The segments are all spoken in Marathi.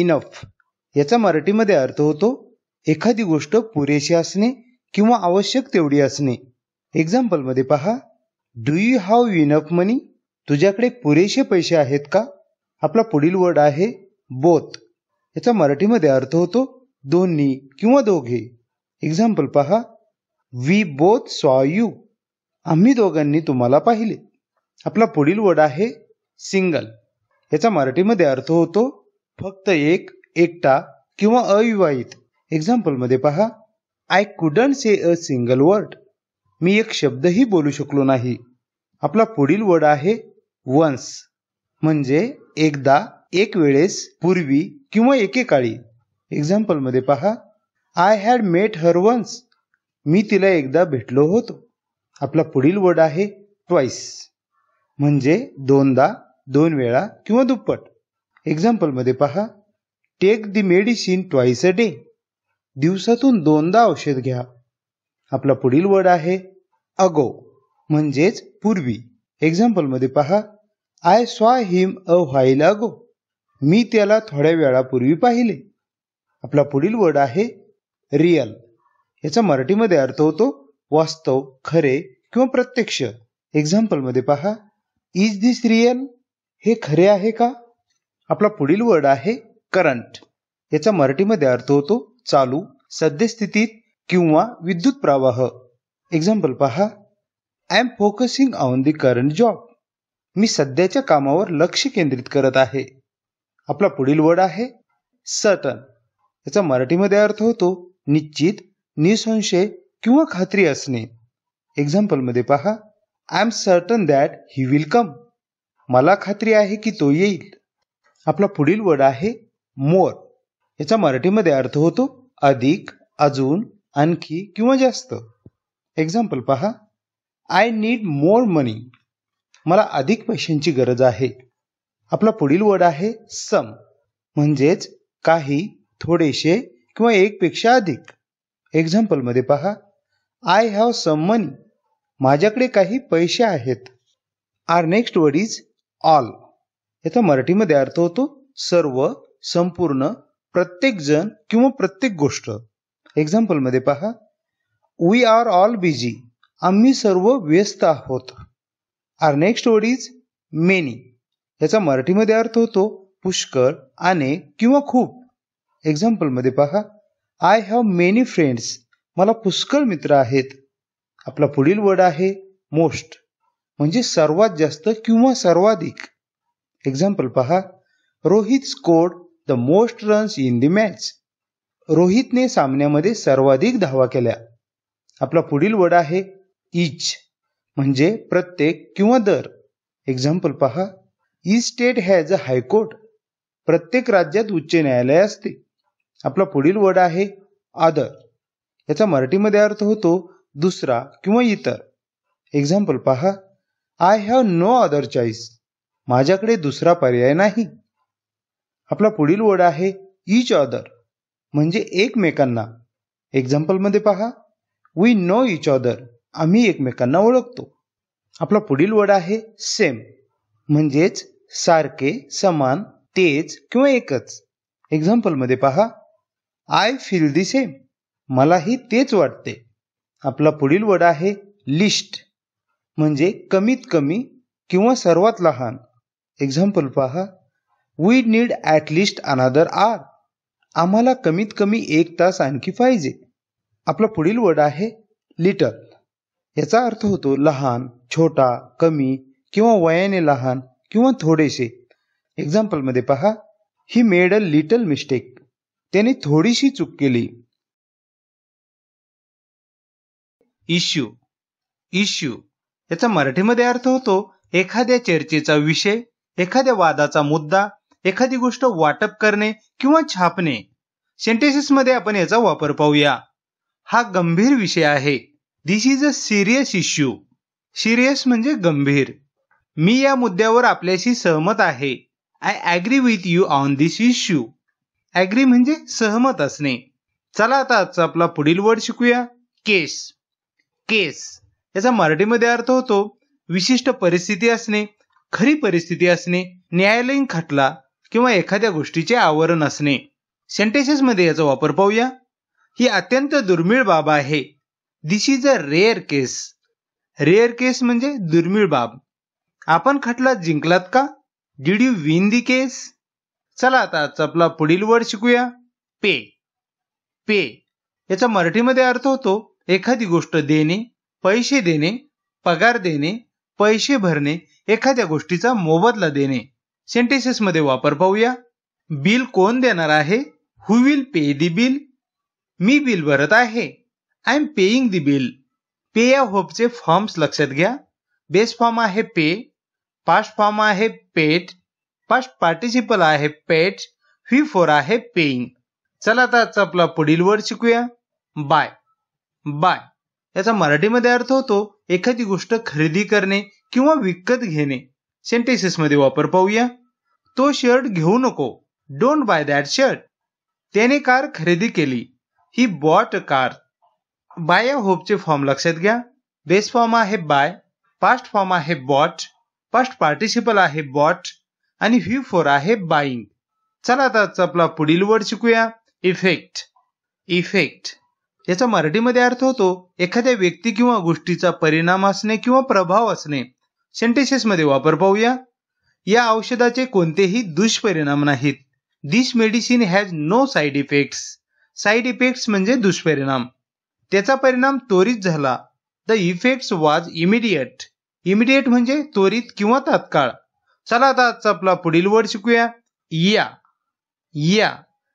इनफ याचा मराठीमध्ये अर्थ होतो एखादी गोष्ट पुरेशी असणे किंवा आवश्यक तेवढी असणे एक्झाम्पलमध्ये पहा do you have enough money तुझ्याकडे पुरेसे पैसे आहेत का आपला पुढील वर्ड आहे बोथ याचा मराठीमध्ये अर्थ होतो दोन्ही किंवा दोघे एक्झाम्पल पहा वी बोथ सॉ यू आम्ही दोघांनी तुम्हाला पाहिले आपला पुढील वर्ड आहे सिंगल याचा मराठीमध्ये अर्थ होतो फक्त एक एकटा किंवा अविवाहित एक्झाम्पल मध्ये पहा I couldn't say a single word मी एक शब्दही बोलू शकलो नाही आपला पुढील वर्ड आहे वन्स म्हणजे एकदा एक वेळेस पूर्वी किंवा एकेकाळी एक्झाम्पल मध्ये पहा I had met her once मी तिला एकदा भेटलो होतो आपला पुढील वर्ड आहे ट्वाईस म्हणजे दोनदा दोन वेळा किंवा दुप्पट एक्झाम्पलमध्ये पहा take the medicine twice a day दिवसातून दोनदा औषध घ्या आपला पुढील वर्ड आहे अगो म्हणजेच पूर्वी एक्झाम्पलमध्ये पहा आय स्वा हिम अ व्हाईल अगो मी त्याला थोड्या वेळापूर्वी पाहिले आपला पुढील वर्ड आहे रिअल याचा मराठीमध्ये अर्थ होतो वास्तव खरे किंवा प्रत्यक्ष एक्झाम्पलमध्ये पहा इज दिस रिअल हे खरे आहे का आपला पुढील वर्ड आहे करंट याचा मराठीमध्ये अर्थ होतो चालू सद्यस्थितीत किंवा विद्युत प्रवाह एक्झाम्पल पहा I am focusing on the current job मी सध्याच्या कामावर लक्ष केंद्रित करत आहे आपला पुढील वर्ड आहे सटन याचा मराठीमध्ये अर्थ होतो निश्चित निसंशय किंवा खात्री असणे मध्ये पहा I am certain that he will come मला खात्री आहे की तो येईल आपला पुढील वर्ड आहे मोर याचा मराठीमध्ये अर्थ होतो अधिक अजून आणखी किंवा जास्त एक्झाम्पल पहा आय नीड मोर मनी मला अधिक पैशांची गरज आहे आपला पुढील वर्ड आहे सम म्हणजेच काही थोडेसे किंवा एकपेक्षा अधिक एक्झाम्पलमध्ये पहा आय हॅव सम मनी माझ्याकडे काही पैसे आहेत our next word is all याचा मराठीमध्ये अर्थ होतो सर्व संपूर्ण प्रत्येक जण किंवा प्रत्येक गोष्ट मध्ये पहा वी आर ऑल बिझी आम्ही सर्व व्यस्त आहोत our next word is many याचा मराठीमध्ये अर्थ होतो पुष्कळ अनेक किंवा खूप मध्ये पहा आय हॅव मेनी फ्रेंड्स मला पुष्कळ मित्र आहेत आपला पुढील वर्ड आहे मोस्ट म्हणजे सर्वात जास्त किंवा सर्वाधिक एक्झाम्पल पहा Rohit scored the most runs in the match रोहितने सामन्यामध्ये सर्वाधिक धावा केल्या आपला पुढील वड आहे इच म्हणजे प्रत्येक किंवा दर एक्झाम्पल पहा each state has a high court प्रत्येक राज्यात उच्च न्यायालय असते आपला पुढील वड आहे आदर याचा मराठीमध्ये अर्थ होतो दुसरा किंवा इतर एक्झाम्पल पहा I have no other choice माझ्याकडे दुसरा पर्याय नाही आपला पुढील वर्ड आहे ईच ऑदर म्हणजे एकमेकांना एक्झाम्पलमध्ये पहा वी नो इच ऑदर आम्ही एकमेकांना ओळखतो आपला पुढील वर्ड आहे सेम म्हणजेच सारखे समान तेच किंवा एकच एक्झाम्पलमध्ये पहा आय फील दी सेम मलाही तेच वाटते आपला पुढील वर्ड आहे लिस्ट म्हणजे कमीत कमी किंवा सर्वात लहान एक्झाम्पल पहा we need at least another hour आम्हाला कमीत कमी एक तास आणखी पाहिजे आपला पुढील वर्ड आहे लिटल याचा अर्थ होतो लहान छोटा कमी किंवा वयाने लहान किंवा थोडेसे एक्झाम्पलमध्ये पहा he made a little mistake त्याने थोडीशी चूक केली इश्यू इश्यू याचा मराठीमध्ये अर्थ होतो एखाद्या चर्चेचा विषय एखाद्या वादाचा मुद्दा एखादी गोष्ट वाटप करणे किंवा छापणे मध्ये आपण याचा वापर पाहूया हा गंभीर विषय आहे this is a serious issue serious म्हणजे गंभीर मी या मुद्द्यावर आपल्याशी सहमत आहे I agree with you on this issue agree म्हणजे सहमत असणे चला आता आजचा आपला पुढील वर्ड शिकूया केस केस याचा मराठीमध्ये अर्थ होतो विशिष्ट परिस्थिती असणे खरी परिस्थिती असणे न्यायालयीन खटला किंवा एखाद्या गोष्टीचे आवरण असणे सेंटेसेसमध्ये याचा वापर पाहूया ही अत्यंत दुर्मिळ बाब आहे this is a rare case rare case म्हणजे दुर्मिळ बाब आपण खटला जिंकलात का did you win the case चला आता चपला आपला पुढील वर्ड शिकूया पे पे याचा मराठीमध्ये अर्थ होतो एखादी गोष्ट देणे पैसे देणे पगार देणे पैसे भरणे एखाद्या गोष्टीचा मोबदला देणे मध्ये वापर पाहूया बिल कोण देणार आहे who will pay the bill मी बिल भरत आहे I am paying the bill pay या होपचे फॉर्म्स लक्षात घ्या बेस फॉर्म आहे पे पास्ट फॉर्म आहे पेट पास्ट पार्टिसिपल आहे पेट वी फोर आहे पेईंग चला आता आजचा आपला पुढील वर्ड शिकूया बाय बाय याचा मराठीमध्ये अर्थ होतो एखादी गोष्ट खरेदी करणे किंवा विकत घेणे मध्ये वापर पाहूया तो शर्ट घेऊ नको डोंट बाय दॅट शर्ट त्याने कार खरेदी केली ही बॉट कार बाय होपचे फॉर्म लक्षात घ्या बेस फॉर्म आहे बाय पास्ट फॉर्म आहे बॉट पास्ट पार्टिसिपल आहे बॉट आणि व्ही फोर आहे बाईंग चला आता आपला पुढील वर्ड शिकूया इफेक्ट इफेक्ट याचा मराठीमध्ये अर्थ होतो एखाद्या व्यक्ती किंवा गोष्टीचा परिणाम असणे किंवा प्रभाव असणे सेंटेसेसमध्ये वापर पाहूया या औषधाचे कोणतेही दुष्परिणाम नाहीत this medicine has no side effects side effects म्हणजे दुष्परिणाम त्याचा परिणाम त्वरित झाला the effects was immediate immediate म्हणजे त्वरित किंवा तात्काळ चला आता आजचा आपला पुढील वर्ड शिकूया या या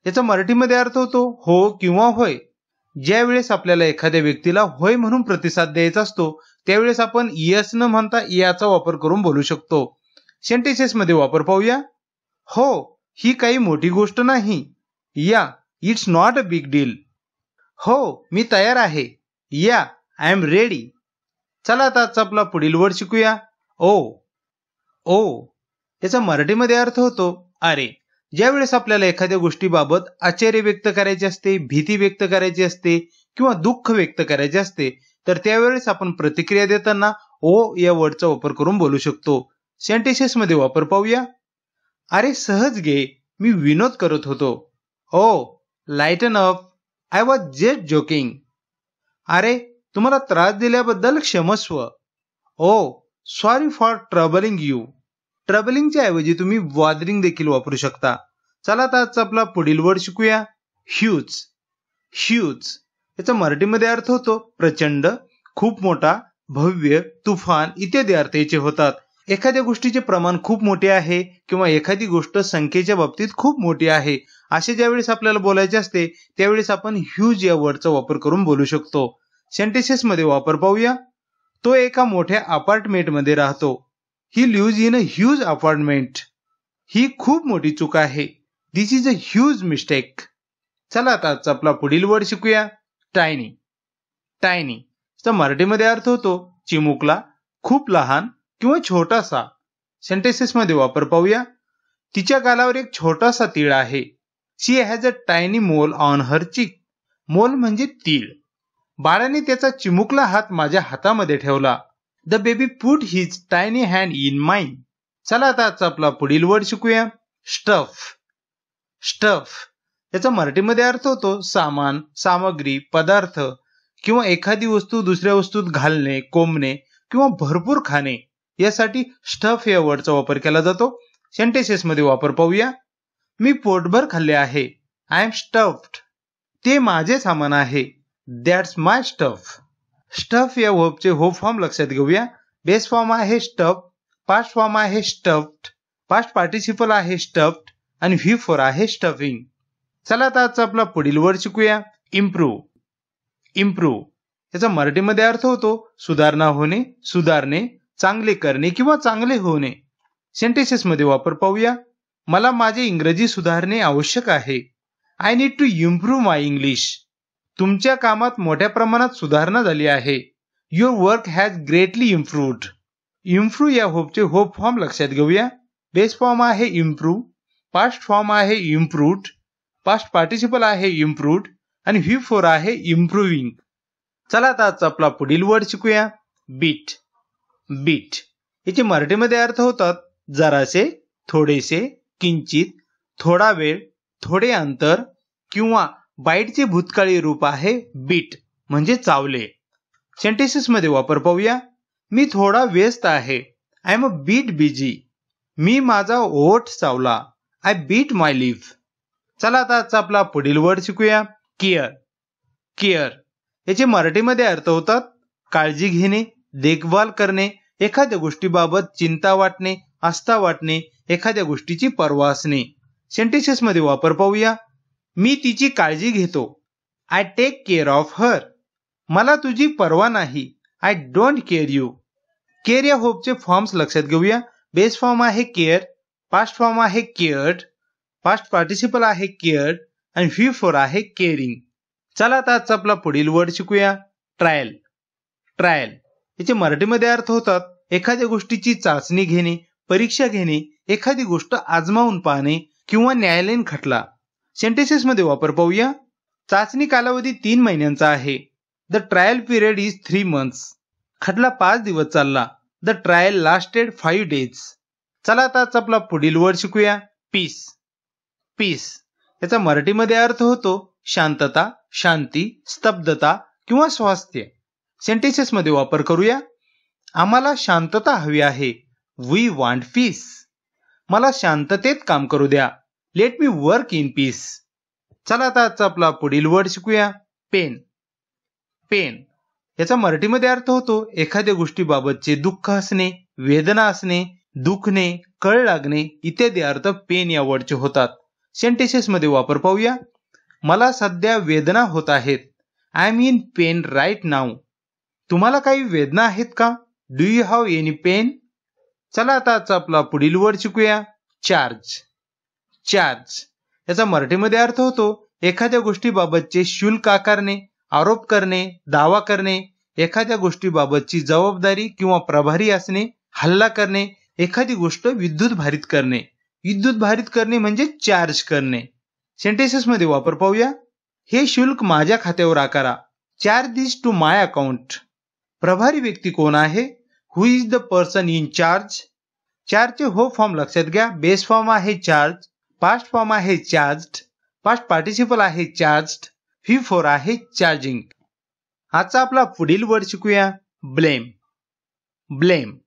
याचा मराठीमध्ये अर्थ होतो हो किंवा होय ज्या वेळेस आपल्याला एखाद्या व्यक्तीला होय म्हणून प्रतिसाद द्यायचा असतो त्यावेळेस आपण यस न म्हणता याचा वापर करून बोलू शकतो सेंटेसेस मध्ये वापर पाहूया हो ही काही मोठी गोष्ट नाही या it's not a big deal हो मी तयार आहे या आय एम रेडी चला आता आजचा आपला पुढील वर्ड शिकूया ओ ओ याचा मराठीमध्ये अर्थ होतो अरे ज्यावेळेस आपल्याला एखाद्या गोष्टीबाबत आश्चर्य व्यक्त करायचे असते भीती व्यक्त करायची असते किंवा दुःख व्यक्त करायचे असते तर त्यावेळेस आपण प्रतिक्रिया देताना ओ या वर्डचा वापर करून बोलू शकतो सेंटेसेस मध्ये वापर पाहूया अरे सहज घे मी विनोद करत होतो oh lighten up I was just joking अरे तुम्हाला त्रास दिल्याबद्दल क्षमस्व oh sorry for troubling you ट्रबलिंगच्या ऐवजी तुम्ही वॉदरिंग देखील वापरू शकता चला तर आजचा आपला पुढील वर्ड शिकूया ह्यूज ह्यूज याचा मराठीमध्ये अर्थ होतो प्रचंड खूप मोठा भव्य तुफान इत्यादी अर्थ याचे होतात एखाद्या गोष्टीचे प्रमाण खूप मोठे आहे किंवा एखादी गोष्ट संख्येच्या बाबतीत खूप मोठी आहे असे ज्यावेळेस आपल्याला बोलायचे असते त्यावेळेस आपण ह्यूज या वर्डचा वापर करून बोलू शकतो सेंटेसेस मध्ये वापर पाहूया तो एका मोठ्या अपार्टमेंट मध्ये राहतो he lives in a huge apartment ही खूप मोठी चूक आहे this is a huge mistake चला आता आपला पुढील वर्ड शिकूया टायनी टायनीचा मराठीमध्ये अर्थ होतो चिमुकला खूप लहान किंवा छोटासा मध्ये वापर पाहूया तिच्या गालावर एक छोटासा तीळ आहे she has a tiny mole on her cheek mole म्हणजे तीळ बाळाने त्याचा चिमुकला हात माझ्या हातामध्ये ठेवला the baby put his tiny hand in mind चला आता आजचा आपला पुढील वर्ड शिकूया स्टफ स्टफ याचा मराठीमध्ये अर्थ होतो सामान सामग्री पदार्थ किंवा एखादी वस्तू दुसऱ्या वस्तूत घालणे कोंबणे किंवा भरपूर खाणे यासाठी स्टफ या वर्डचा वापर केला जातो सेंटेसेस मध्ये वापर पाहूया मी पोटभर खाल्ले आहे आय एम स्टफ्ड ते माझे सामान आहे दॅट्स माय स्टफ स्टफ या वर्बचे हो फॉर्म लक्षात घेऊया बेस फॉर्म आहे स्टफ पास्ट फॉर्म आहे स्टफ्ड पास्ट पार्टिसिपल आहे स्टफ्ड आणि व्ही फॉर आहे स्टफिंग चला आता आजचा आपला पुढील वर्ड शिकूया इम्प्रूव्ह इम्प्रूव्ह याचा मराठीमध्ये अर्थ होतो सुधारणा होणे सुधारणे चांगले करणे किंवा चांगले होणे मध्ये वापर पाहूया मला माझे इंग्रजी सुधारणे आवश्यक आहे I need to improve my English तुमच्या कामात मोठ्या प्रमाणात सुधारणा झाली आहे your work has greatly improved improve या होपचे होप फॉर्म लक्षात घेऊया बेस्ट फॉर्म आहे इम्प्रूव्ह पास्ट फॉर्म आहे इम्प्रूव्ड पास्ट पार्टिसिपल आहे इम्प्रूव्ड आणि व्ही फोर आहे इम्प्रूव्हिंग चला आता आज आपला पुढील वर्ड शिकूया बीट बीट याचे मराठीमध्ये अर्थ होतात जरासे थोडेसे किंचित थोडा वेळ थोडे अंतर किंवा बाईटचे भूतकाळी रूप आहे बीट म्हणजे चावले मध्ये वापर पाहूया मी थोडा व्यस्त आहे I am a bit busy मी माझा ओठ चावला आय बीट माय लिव्ह चला आता आजचा आपला पुढील वर्ड शिकूया केअर केअर याचे मराठीमध्ये अर्थ होतात काळजी घेणे देखभाल करणे एखाद्या गोष्टीबाबत चिंता वाटणे आस्था वाटणे एखाद्या गोष्टीची पर्वा असणे सेंटेन्सेस मध्ये वापर पाहूया मी तिची काळजी घेतो I take care of her मला तुझी पर्वा नाही I don't care you care या होपचे फॉर्म्स लक्षात घेऊया बेस फॉर्म आहे केअर पास्ट फॉर्म आहे केअर्ड पास्ट पार्टिसिपल आहे केअर्ड आणि व्ही फोर आहे केअरिंग चला आता आजचा आपला पुढील वर्ड शिकूया ट्रायल ट्रायल याचे मराठीमध्ये अर्थ होतात एखाद्या गोष्टीची चाचणी घेणे परीक्षा घेणे एखादी गोष्ट आजमावून पाहणे किंवा न्यायालयीन खटला मध्ये वापर पाहूया चाचणी कालावधी तीन महिन्यांचा आहे the trial period is three months खटला पाच दिवस चालला the trial lasted five days चला आता आपला पुढील वर्ड शिकूया पीस पीस याचा मराठीमध्ये अर्थ होतो शांतता शांती स्तब्धता किंवा स्वास्थ्य मध्ये वापर करूया आम्हाला शांतता हवी आहे वी वांट पीस मला शांततेत काम करू द्या let me work in peace चला आता आजचा आपला पुढील वर्ड शिकूया पेन पेन याचा मराठीमध्ये अर्थ होतो एखाद्या गोष्टीबाबतचे दुःख असणे वेदना असणे दुखणे कळ लागणे इत्यादी अर्थ पेन या वर्डचे होतात सेंटेसेसमध्ये वापर पाहूया मला सध्या वेदना होत आहेत I am in pain right now तुम्हाला काही वेदना आहेत का do you have any pain चला आता आजचा आपला पुढील वर्ड शिकूया चार्ज चार्ज याचा मराठीमध्ये अर्थ होतो एखाद्या गोष्टीबाबतचे शुल्क आकारणे आरोप करणे दावा करणे एखाद्या गोष्टीबाबतची जबाबदारी किंवा प्रभारी असणे हल्ला करणे एखादी गोष्ट विद्युत भारित करणे विद्युत भारित करणे म्हणजे चार्ज करणे सेंटेन्सेस मध्ये वापर पाहूया हे शुल्क माझ्या खात्यावर आकारा चार दिस टू माय अकाउंट प्रभारी व्यक्ती कोण आहे who is the person in charge चार्जचे हो फॉर्म लक्षात घ्या बेस फॉर्म आहे चार्ज पास्ट फॉर्म आहे चार्ज पास्ट पार्टिसिपल आहे चार्ज व्ही फोर आहे चार्जिंग आजचा आपला पुढील वर्ड शिकूया ब्लेम ब्लेम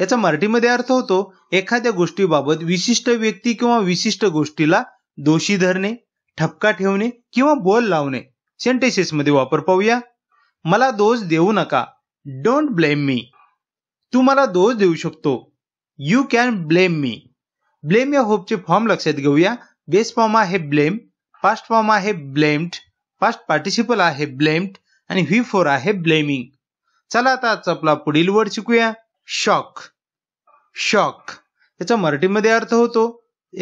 याचा मराठीमध्ये अर्थ होतो एखाद्या गोष्टीबाबत विशिष्ट व्यक्ती किंवा विशिष्ट गोष्टीला दोषी धरणे ठपका ठेवणे किंवा बोल लावणे सेंटेसेस मध्ये वापर पाहूया मला दोष देऊ नका डोंट ब्लेम मी तू मला दोष देऊ शकतो you can blame me blame या होपचे फॉर्म लक्षात घेऊया बेस फॉर्म आहे ब्लेम पास्ट फॉर्म आहे ब्लेम्ड पास्ट पार्टिसिपल आहे ब्लेम्ड आणि व्ही फोर आहे ब्लेमिंग चला आता आपला पुढील वर्ड शिकूया शॉक शॉक याचा मराठीमध्ये अर्थ होतो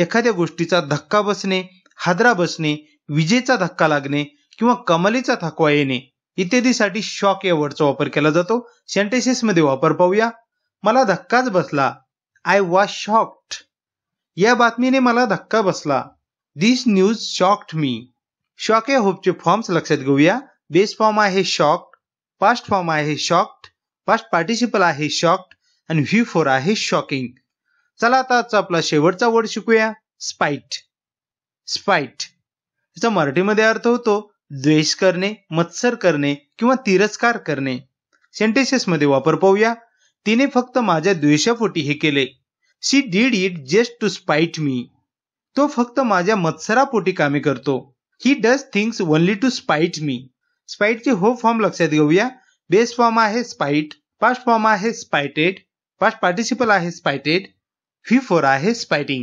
एखाद्या गोष्टीचा धक्का बसणे हादरा बसणे विजेचा धक्का लागणे किंवा कमलीचा थकवा येणे इत्यादीसाठी शॉक या वर्डचा वापर केला जातो मध्ये वापर पाहूया मला धक्काच बसला आय वॉज शॉक्ड या बातमीने मला धक्का बसला this news shocked me shock या होपचे फॉर्म्स लक्षात घेऊया बेस फॉर्म आहे शॉक्ड पास्ट फॉर्म आहे शॉक्ड पास्ट पार्टिसिपल आहे शॉक्ड आणि व्ही फोर आहे शॉकिंग चला आता आजचा आपला शेवटचा वर्ड शिकूया स्पाइट स्पाइट याचा मराठीमध्ये अर्थ होतो द्वेष करणे मत्सर करणे किंवा तिरस्कार करणे मध्ये वापर पाहूया तिने फक्त माझ्या द्वेषापोटी हे केले she did it just to spite me तो फक्त माझ्या मत्सरापोटी कामे करतो he does things only to spite me स्पाईटचे हो फॉर्म लक्षात घेऊया बेस्ट फॉर्म आहे स्पाइट फास्ट फॉर्म आहे स्पाइटेड पास्ट पार्टिसिपल आहे स्पायटेड व्ही फोर आहे स्पायटिंग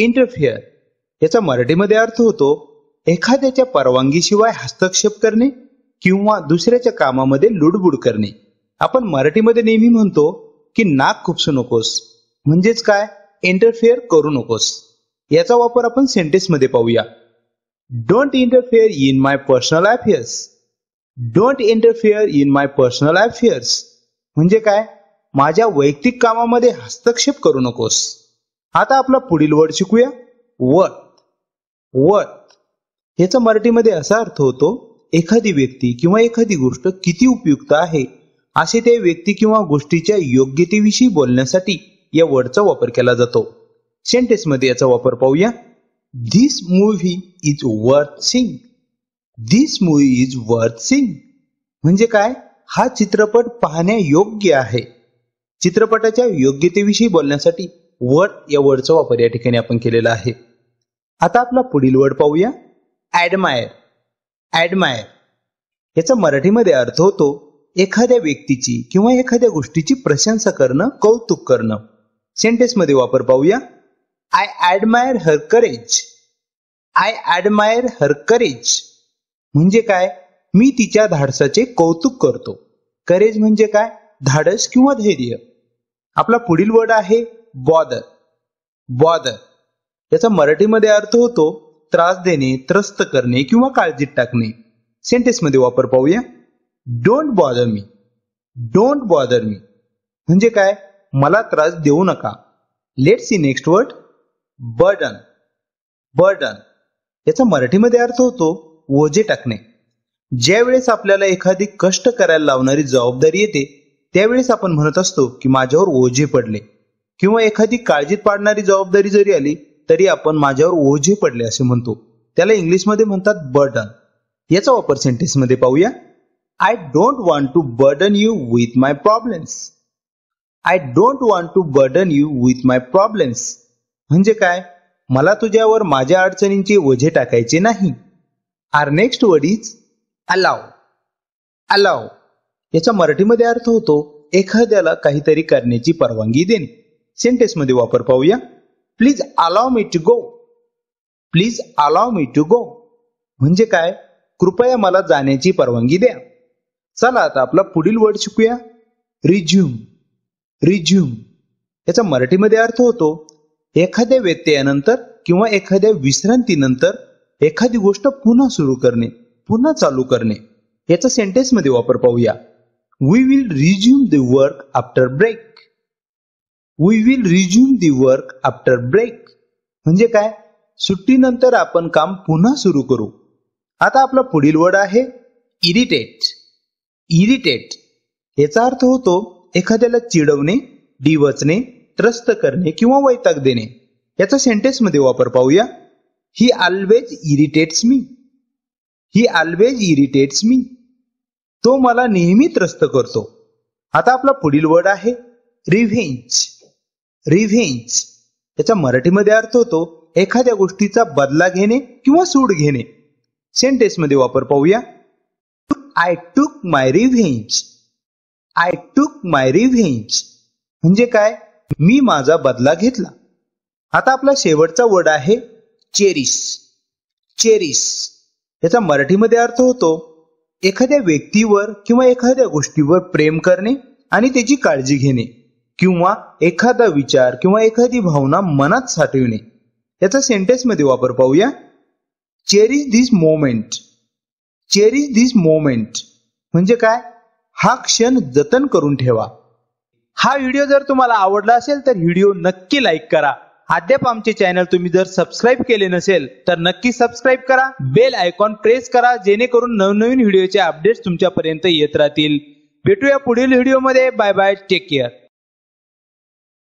इंटरफिअर याचा मराठीमध्ये अर्थ होतो एखाद्याच्या परवानगीशिवाय हस्तक्षेप करणे किंवा दुसऱ्याच्या कामामध्ये लुडबुड करणे आपण मराठीमध्ये नेहमी म्हणतो की नाक खुपसू नकोस म्हणजेच काय इंटरफेअर करू नकोस याचा वापर आपण सेंटेन्समध्ये पाहूया don't interfere in my personal affairs don't interfere in my personal affairs म्हणजे काय माझ्या वैयक्तिक कामामध्ये हस्तक्षेप करू नकोस आता आपला पुढील वर्ड शिकूया वत वत याचा मराठीमध्ये असा अर्थ होतो एखादी व्यक्ती किंवा एखादी गोष्ट किती उपयुक्त आहे असे त्या व्यक्ती किंवा गोष्टीच्या योग्यतेविषयी बोलण्यासाठी या वर्डचा वापर केला जातो सेंटेन्समध्ये याचा वापर पाहूया this movie is worth seeing this movie is worth seeing म्हणजे काय हा चित्रपट पाहण्या योग्य आहे चित्रपटाच्या योग्यतेविषयी बोलण्यासाठी वर्ड या वर्डचा वापर या ठिकाणी आपण केलेला आहे आता आपला पुढील वर्ड पाहूया ॲडमायर ॲडमायर याचा मराठीमध्ये अर्थ होतो एखाद्या व्यक्तीची किंवा एखाद्या गोष्टीची प्रशंसा करणं कौतुक करणं मध्ये वापर पाहूया I admire her courage I admire her courage म्हणजे काय मी तिच्या धाडसाचे कौतुक करतो करेज म्हणजे काय धाडस किंवा धैर्य आपला पुढील वर्ड आहे बॉदर बॉदर याचा मराठीमध्ये अर्थ होतो त्रास देणे त्रस्त करणे किंवा काळजीत टाकणे मध्ये वापर पाहूया don't bother me don't bother me म्हणजे काय मला त्रास देऊ नका let see next word burden burden याचा मराठीमध्ये अर्थ होतो ओझे टाकणे ज्यावेळेस आपल्याला एखादी कष्ट करायला लावणारी जबाबदारी येते त्यावेळेस आपण म्हणत असतो की माझ्यावर ओझे पडले किंवा एखादी काळजीत पाडणारी जबाबदारी जरी आली तरी आपण माझ्यावर ओझे पडले असे म्हणतो त्याला इंग्लिशमध्ये म्हणतात बर्डन याचा वापर सेंटेन्समध्ये पाहूया I don't want to burden you with my problems I don't want to burden you with my problems म्हणजे काय मला तुझ्यावर माझ्या अडचणींचे ओझे टाकायचे नाही our next word is allow allow याचा मराठीमध्ये अर्थ होतो एखाद्याला काहीतरी करण्याची परवानगी देणे मध्ये वापर पाहूया please allow me to go please allow me to go म्हणजे काय कृपया मला जाण्याची परवानगी द्या चला आता आपला पुढील वर्ड शिकूया रिझ्युम रिझ्युम याचा मराठीमध्ये अर्थ होतो एखाद्या व्यत्ययानंतर किंवा एखाद्या विश्रांतीनंतर एखादी गोष्ट पुन्हा सुरू करणे पुन्हा चालू करणे याचा सेंटेन्स मध्ये वापर पाहूया we will resume the work after break we will resume the work after break म्हणजे काय सुट्टीनंतर आपण काम पुन्हा सुरू करू आता आपला पुढील वर्ड आहे इरिटेट इरिटेट याचा अर्थ होतो एखाद्याला चिडवणे डिवचणे त्रस्त करणे किंवा वैताग देणे याचा मध्ये वापर पाहूया he always irritates me he always irritates me तो मला नेहमी त्रस्त करतो आता आपला पुढील वर्ड आहे रिव्हेंज रिव्हेंज याचा मराठीमध्ये अर्थ होतो एखाद्या गोष्टीचा बदला घेणे किंवा सूड घेणे सेंटेन्स मध्ये वापर पाहूया आय टूक माय रिव्हेंज आय टूक माय रिव्हेंज म्हणजे काय मी माझा बदला घेतला आता आपला शेवटचा वर्ड आहे चेरीस चेरीस याचा मराठीमध्ये अर्थ होतो एखाद्या व्यक्तीवर किंवा एखाद्या गोष्टीवर प्रेम करणे आणि त्याची काळजी घेणे किंवा एखादा विचार किंवा एखादी भावना मनात साठविणे याचा मध्ये वापर पाहूया cherish this moment cherish this moment म्हणजे काय हा क्षण जतन करून ठेवा हा व्हिडिओ जर तुम्हाला आवडला असेल तर व्हिडिओ नक्की लाईक करा अद्याप आमचे चॅनल तुम्ही जर सबस्क्राईब केले नसेल तर नक्की सबस्क्राईब करा बेल आयकॉन प्रेस करा जेणेकरून नवनवीन व्हिडिओचे अपडेट्स तुमच्यापर्यंत येत राहतील भेटूया पुढील व्हिडिओमध्ये बाय बाय टेक केअर